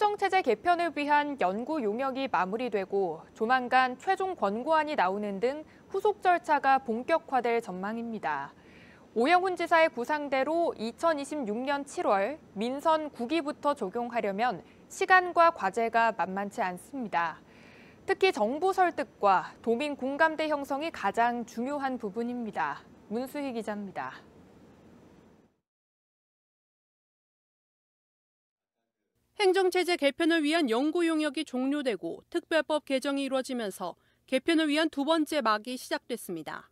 행정체제 개편을 위한 연구 용역이 마무리되고 조만간 최종 권고안이 나오는 등 후속 절차가 본격화될 전망입니다. 오영훈 지사의 구상대로 2026년 7월 민선 9기부터 적용하려면 시간과 과제가 만만치 않습니다. 특히 정부 설득과 도민 공감대 형성이 가장 중요한 부분입니다. 문수희 기자입니다. 행정체제 개편을 위한 연구 용역이 종료되고 특별법 개정이 이루어지면서 개편을 위한 두 번째 막이 시작됐습니다.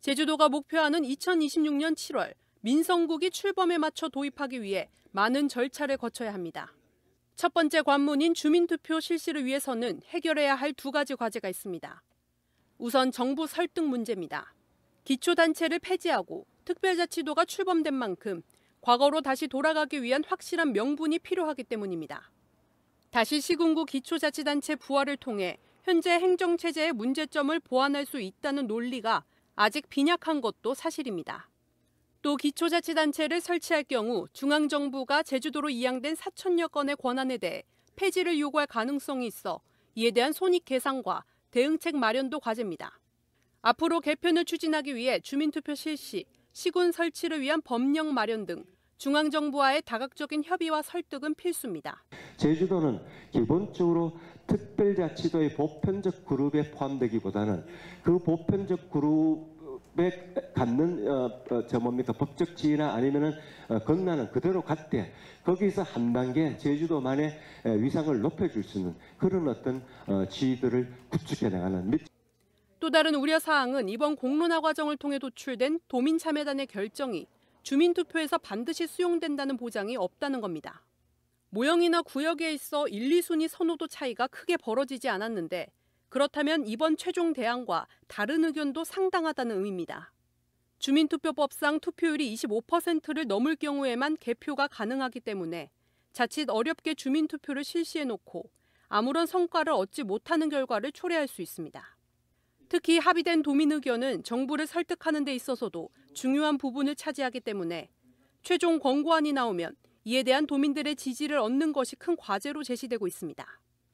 제주도가 목표하는 2026년 7월 민성국이 출범에 맞춰 도입하기 위해 많은 절차를 거쳐야 합니다. 첫 번째 관문인 주민투표 실시를 위해서는 해결해야 할 두 가지 과제가 있습니다. 우선 정부 설득 문제입니다. 기초단체를 폐지하고 특별자치도가 출범된 만큼 과거로 다시 돌아가기 위한 확실한 명분이 필요하기 때문입니다. 다시 시군구 기초자치단체 부활을 통해 현재 행정체제의 문제점을 보완할 수 있다는 논리가 아직 빈약한 것도 사실입니다. 또 기초자치단체를 설치할 경우 중앙정부가 제주도로 이양된 4천여 건의 권한에 대해 폐지를 요구할 가능성이 있어 이에 대한 손익 계산과 대응책 마련도 과제입니다. 앞으로 개편을 추진하기 위해 주민투표 실시, 시군 설치를 위한 법령 마련 등 중앙정부와의 다각적인 협의와 설득은 필수입니다. 제주도는 기본적으로 특별자치도의 보편적 그룹에 포함되기보다는 그 보편적 그룹에 갖는 어, 어, 저 뭡니까 법적 지위나 아니면은 어, 건나는 그대로 갔대 거기서 한 단계 제주도만의 위상을 높여줄 수 있는 그런 어떤 어, 지위들을 구축해 나가는. 또 다른 우려사항은 이번 공론화 과정을 통해 도출된 도민참여단의 결정이 주민투표에서 반드시 수용된다는 보장이 없다는 겁니다. 모형이나 구역에 있어 1, 2순위 선호도 차이가 크게 벌어지지 않았는데 그렇다면 이번 최종 대안과 다른 의견도 상당하다는 의미입니다. 주민투표법상 투표율이 25%를 넘을 경우에만 개표가 가능하기 때문에 자칫 어렵게 주민투표를 실시해놓고 아무런 성과를 얻지 못하는 결과를 초래할 수 있습니다. 특히 합의된 도민 의견은 정부를 설득하는 데 있어서도 중요한 부분을 차지하기 때문에 최종 권고안이 나오면 이에 대한 도민들의 지지를 얻는 것이 큰 과제로 제시되고 있습니다.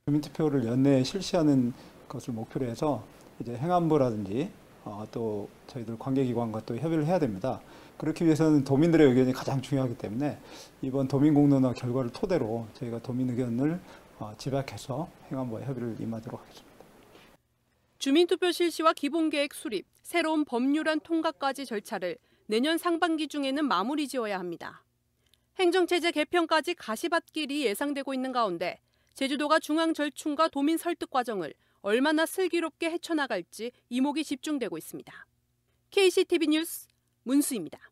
도민투표를 연내에 실시하는 것을 목표로 해서 이제 행안부라든지 어, 또 저희들 관계기관과 또 협의를 해야 됩니다. 그렇기 위해서는 도민들의 의견이 가장 중요하기 때문에 이번 도민공론화 결과를 토대로 저희가 도민 의견을 어, 집약해서 행안부와 협의를 임하도록 하겠습니다. 주민투표 실시와 기본계획 수립, 새로운 법률안 통과까지 절차를 내년 상반기 중에는 마무리 지어야 합니다. 행정체제 개편까지 가시밭길이 예상되고 있는 가운데 제주도가 중앙 절충과 도민 설득 과정을 얼마나 슬기롭게 헤쳐나갈지 이목이 집중되고 있습니다. KCTV 뉴스 문수입니다.